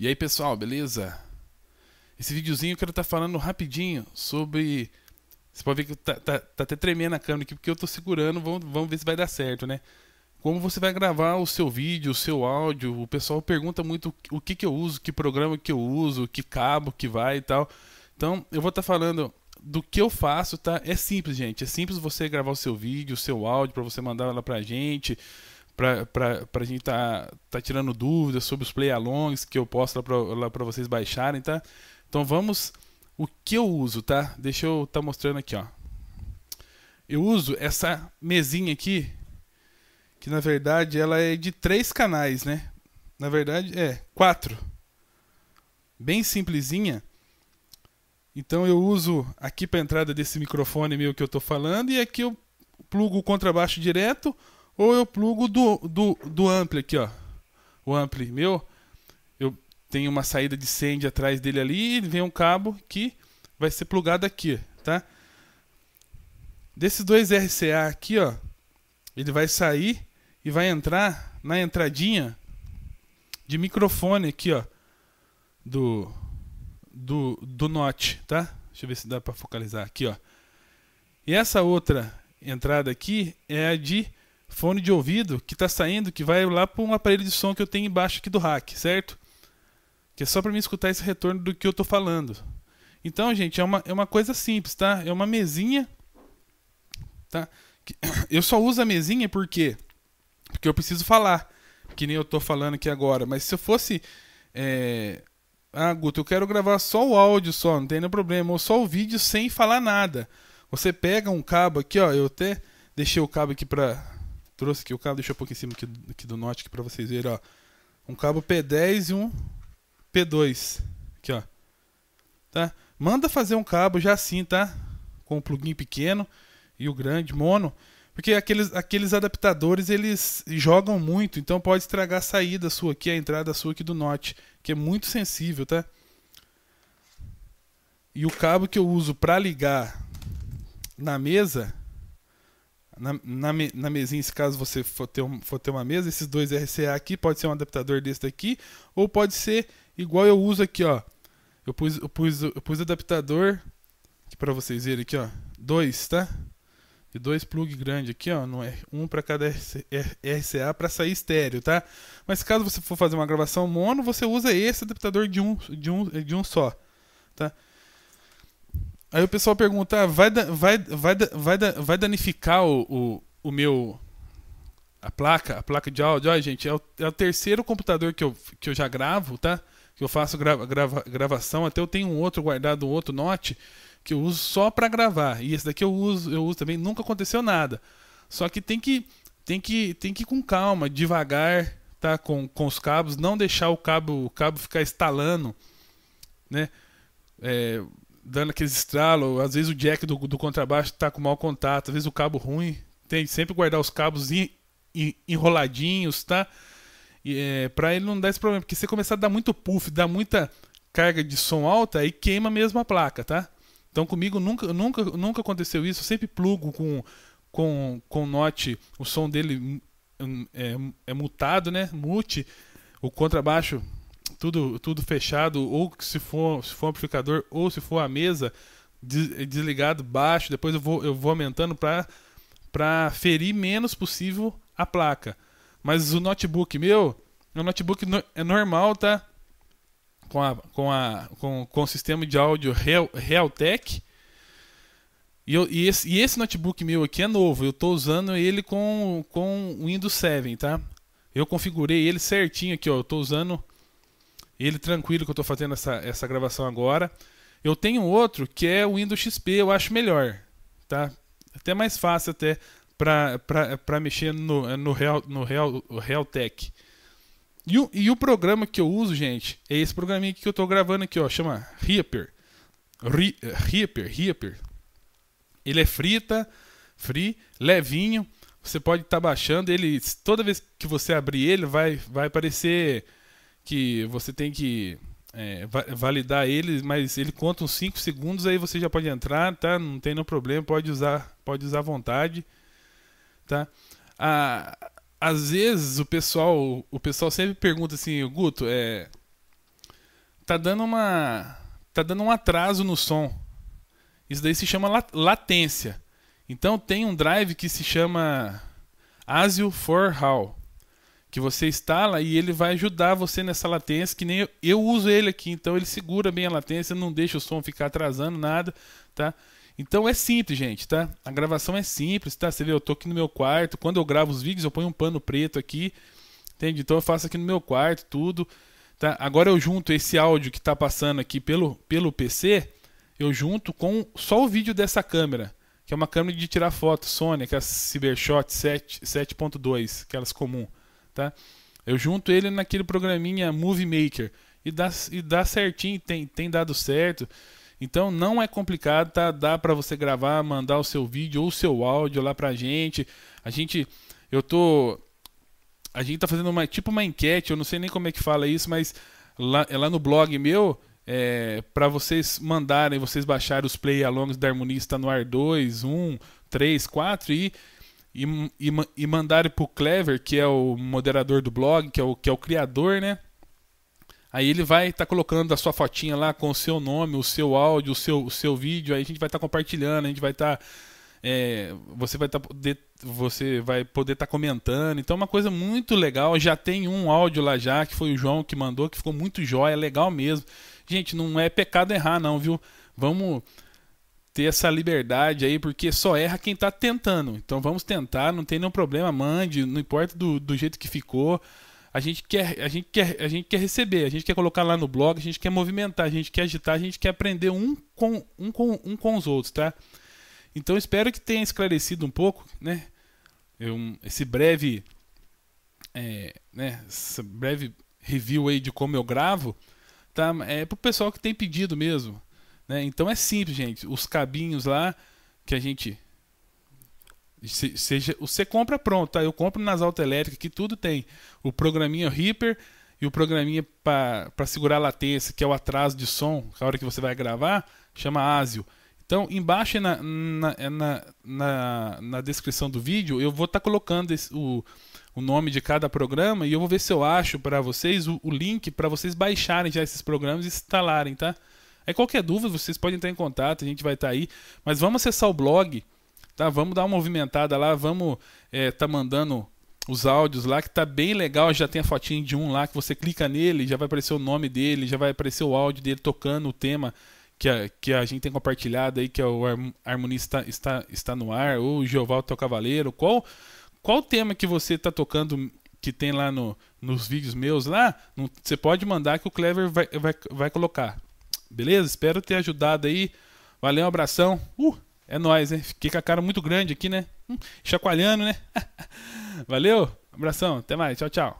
E aí, pessoal, beleza? Esse videozinho eu quero estar tá falando rapidinho sobre. Você pode ver que tá, tá, tá, até tremendo a câmera aqui porque eu tô segurando, vamos, vamos ver se vai dar certo, né? Como você vai gravar o seu vídeo, o seu áudio? O pessoal pergunta muito o que, que eu uso, que programa que eu uso, que cabo que vai e tal. Então, eu vou estar tá falando do que eu faço, tá? É simples, gente. É simples você gravar o seu vídeo, o seu áudio para você mandar lá pra gente para a gente tá, tá tirando dúvidas sobre os play-alongs que eu posto lá para vocês baixarem, tá? Então vamos o que eu uso, tá? Deixa eu tá mostrando aqui, ó. Eu uso essa mesinha aqui, que na verdade ela é de três canais, né? Na verdade é quatro. Bem simplesinha. Então eu uso aqui para entrada desse microfone meu que eu tô falando e aqui eu plugo o contrabaixo direto ou eu plugo do, do, do ampli aqui, ó. O ampli meu, eu tenho uma saída de send atrás dele ali e vem um cabo que vai ser plugado aqui, tá? Desses dois RCA aqui, ó, ele vai sair e vai entrar na entradinha de microfone aqui, ó, do do do Note, tá? Deixa eu ver se dá para focalizar aqui, ó. E essa outra entrada aqui é a de fone de ouvido que está saindo, que vai lá para um aparelho de som que eu tenho embaixo aqui do rack, certo? Que é só para mim escutar esse retorno do que eu estou falando. Então, gente, é uma, é uma coisa simples, tá? É uma mesinha, tá? Eu só uso a mesinha porque porque eu preciso falar, que nem eu estou falando aqui agora. Mas se eu fosse é... Ah, Guto, eu quero gravar só o áudio só, não tem nenhum problema. Ou só o vídeo sem falar nada. Você pega um cabo aqui, ó. Eu até deixei o cabo aqui para trouxe aqui o cabo, deixa eu pôr em cima aqui, aqui do Note aqui pra vocês verem, ó. Um cabo P10 e um P2. Aqui, ó. Tá? Manda fazer um cabo já assim, tá? Com o um plugin pequeno e o grande, mono. Porque aqueles, aqueles adaptadores, eles jogam muito, então pode estragar a saída sua aqui, a entrada sua aqui do Note, que é muito sensível, tá? E o cabo que eu uso para ligar na mesa na, na, mesinha, se caso você for ter, um, for ter uma mesa, esses dois RCA aqui, pode ser um adaptador desse daqui, ou pode ser igual eu uso aqui, ó. Eu pus, eu pus, eu pus adaptador, aqui pra vocês verem aqui, ó, dois, tá? E dois plug grande aqui, ó, no, um para cada RCA para sair estéreo, tá? Mas caso você for fazer uma gravação mono, você usa esse adaptador de um, de um, de um só, tá? Aí o pessoal pergunta, ah, vai, vai, vai, vai, vai danificar o, o, o, meu. A placa, a placa de áudio, olha gente, é o, é o, terceiro computador que eu, que eu já gravo, tá? Que eu faço grava, grava, gravação, até eu tenho um outro guardado, um outro note, que eu uso só para gravar. E esse daqui eu uso, eu uso também, nunca aconteceu nada. Só que tem que tem que tem que ir com calma, devagar, tá? Com, com os cabos, não deixar o cabo o cabo ficar estalando, né? É, dando aqueles estralos. Às vezes o jack do, do contrabaixo tá com mau contato, às vezes o cabo ruim. Tem sempre guardar os cabos in, in, enroladinhos, tá? E, é, pra ele não dar esse problema, porque se começar a dar muito puff, dar muita carga de som alta, aí queima mesmo a placa, tá? Então comigo nunca, nunca, nunca aconteceu isso. Eu sempre plugo com com com note, o som dele hum, é, é mutado, né? Mute o contrabaixo tudo, tudo fechado, ou se for, se for um amplificador, ou se for a mesa, desligado baixo, depois eu vou, eu vou aumentando para ferir menos possível a placa. Mas o notebook meu, o notebook no, é normal, tá? Com, a, com, a, com, com o sistema de áudio Real, Realtek. E, eu, e, esse, e esse notebook meu aqui é novo, eu estou usando ele com, com o Windows 7, tá? Eu configurei ele certinho aqui, ó. Eu estou usando ele tranquilo que eu estou fazendo essa, essa gravação agora. Eu tenho outro que é o Windows XP, eu acho melhor, tá? Até mais fácil até para mexer no, no, Real, no Real, Realtek. E o, e o programa que eu uso, gente, é esse programinha que eu estou gravando aqui, ó, chama Reaper. Reaper, Reaper. Ele é frita, free, levinho. Você pode estar tá baixando ele. Toda vez que você abrir ele, vai, vai aparecer que você tem que é, validar ele, mas ele conta uns 5 segundos, aí você já pode entrar, tá? Não tem nenhum problema, pode usar, pode usar à vontade, tá? Ah, às vezes o pessoal, o pessoal sempre pergunta assim, Guto, é tá dando uma tá dando um atraso no som. Isso daí se chama latência. Então tem um drive que se chama ASIO for HAL que você instala e ele vai ajudar você nessa latência, que nem eu, eu uso ele aqui, então ele segura bem a latência, não deixa o som ficar atrasando nada, tá? Então é simples, gente, tá? A gravação é simples, tá? Você vê, eu tô aqui no meu quarto, quando eu gravo os vídeos eu ponho um pano preto aqui, entende? Então eu faço aqui no meu quarto tudo, tá? Agora eu junto esse áudio que tá passando aqui pelo, pelo PC, eu junto com só o vídeo dessa câmera, que é uma câmera de tirar foto Sony, a Cybershot 7.2, aquelas comum tá? Eu junto ele naquele programinha Movie Maker e dá, e dá certinho, tem, tem dado certo. Então não é complicado, tá? Dá para você gravar, mandar o seu vídeo ou o seu áudio lá pra gente. A gente eu tô a gente tá fazendo uma tipo uma enquete, eu não sei nem como é que fala isso, mas lá, é lá no blog meu é, para vocês mandarem, vocês baixarem os play alongs da harmonista no ar 2, 1, 3, 4 e e, e, e mandaram pro Clever, que é o moderador do blog, que é o, que é o criador, né? Aí ele vai estar tá colocando a sua fotinha lá com o seu nome, o seu áudio, o seu, o seu vídeo, aí a gente vai estar tá compartilhando, a gente vai estar. Tá, é, você vai tá, você vai poder estar tá comentando. Então é uma coisa muito legal. Já tem um áudio lá já, que foi o João que mandou, que ficou muito jóia, legal mesmo. Gente, não é pecado errar, não, viu? Vamos ter essa liberdade aí, porque só erra quem tá tentando. Então vamos tentar, não tem nenhum problema, mande, não importa do, do jeito que ficou. A gente, quer, a, gente quer, a gente quer receber, a gente quer colocar lá no blog, a gente quer movimentar, a gente quer agitar, a gente quer aprender um com, um com, um com os outros, tá? Então espero que tenha esclarecido um pouco, né? Eu, esse breve, é, né? Esse breve review aí de como eu gravo, tá? É pro pessoal que tem pedido mesmo. Né? Então é simples, gente. Os cabinhos lá que a gente. Se, seja, você compra pronto, tá? Eu compro nas autoelétricas que tudo tem. O programinha Reaper e o programinha para segurar a latência, que é o atraso de som, a hora que você vai gravar, chama ASIO. Então, embaixo na, na, é na, na, na descrição do vídeo, eu vou estar tá colocando esse, o, o nome de cada programa e eu vou ver se eu acho para vocês o, o link para vocês baixarem já esses programas e instalarem, tá? É qualquer dúvida, vocês podem entrar em contato, a gente vai estar tá aí. Mas vamos acessar o blog, tá? Vamos dar uma movimentada lá, vamos é, tá mandando os áudios lá, que tá bem legal, já tem a fotinha de um lá, que você clica nele, já vai aparecer o nome dele, já vai aparecer o áudio dele tocando o tema que a, que a gente tem compartilhado aí, que é o Harmonia está, está, está no ar, ou o teu Cavaleiro, qual, qual tema que você está tocando que tem lá no, nos vídeos meus lá, você pode mandar que o Clever vai, vai, vai colocar, Beleza? Espero ter ajudado aí. Valeu, um abração. Uh, é nóis, hein? Fiquei com a cara muito grande aqui, né? Hum, chacoalhando, né? Valeu, abração, até mais, tchau, tchau.